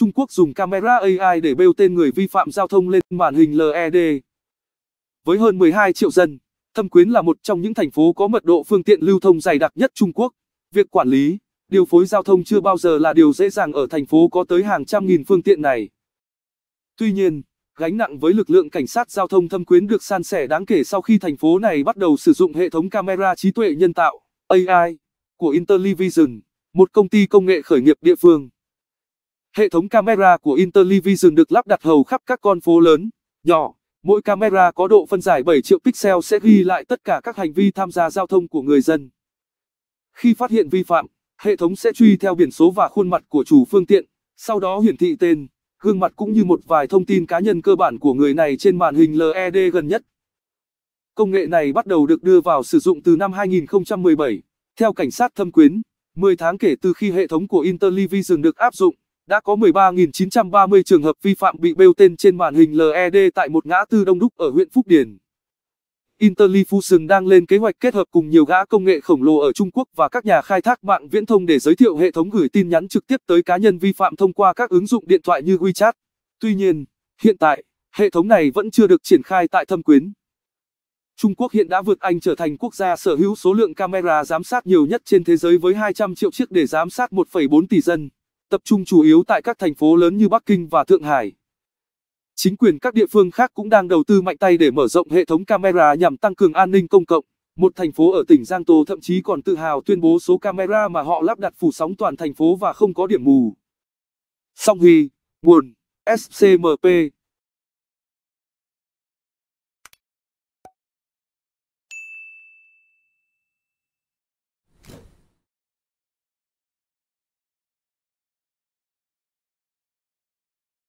Trung Quốc dùng camera AI để bêu tên người vi phạm giao thông lên màn hình LED. Với hơn 12 triệu dân, Thâm Quyến là một trong những thành phố có mật độ phương tiện lưu thông dày đặc nhất Trung Quốc. Việc quản lý, điều phối giao thông chưa bao giờ là điều dễ dàng ở thành phố có tới hàng trăm nghìn phương tiện này. Tuy nhiên, gánh nặng với lực lượng cảnh sát giao thông Thâm Quyến được san sẻ đáng kể sau khi thành phố này bắt đầu sử dụng hệ thống camera trí tuệ nhân tạo AI của Intellivision, một công ty công nghệ khởi nghiệp địa phương. Hệ thống camera của Intellivision được lắp đặt hầu khắp các con phố lớn, nhỏ. Mỗi camera có độ phân giải 7 triệu pixel sẽ ghi lại tất cả các hành vi tham gia giao thông của người dân. Khi phát hiện vi phạm, hệ thống sẽ truy theo biển số và khuôn mặt của chủ phương tiện, sau đó hiển thị tên, gương mặt cũng như một vài thông tin cá nhân cơ bản của người này trên màn hình LED gần nhất. Công nghệ này bắt đầu được đưa vào sử dụng từ năm 2017. Theo cảnh sát thâm quyến, 10 tháng kể từ khi hệ thống của Intellivision được áp dụng, đã có 13.930 trường hợp vi phạm bị bêu tên trên màn hình LED tại một ngã tư đông đúc ở huyện Phúc Điền. Interlifusion đang lên kế hoạch kết hợp cùng nhiều gã công nghệ khổng lồ ở Trung Quốc và các nhà khai thác mạng viễn thông để giới thiệu hệ thống gửi tin nhắn trực tiếp tới cá nhân vi phạm thông qua các ứng dụng điện thoại như WeChat. Tuy nhiên, hiện tại, hệ thống này vẫn chưa được triển khai tại thâm quyến. Trung Quốc hiện đã vượt Anh trở thành quốc gia sở hữu số lượng camera giám sát nhiều nhất trên thế giới với 200 triệu chiếc để giám sát 1,4 tỷ dân tập trung chủ yếu tại các thành phố lớn như Bắc Kinh và Thượng Hải. Chính quyền các địa phương khác cũng đang đầu tư mạnh tay để mở rộng hệ thống camera nhằm tăng cường an ninh công cộng. Một thành phố ở tỉnh Giang Tô thậm chí còn tự hào tuyên bố số camera mà họ lắp đặt phủ sóng toàn thành phố và không có điểm mù. Song Huy, Buồn, SCMP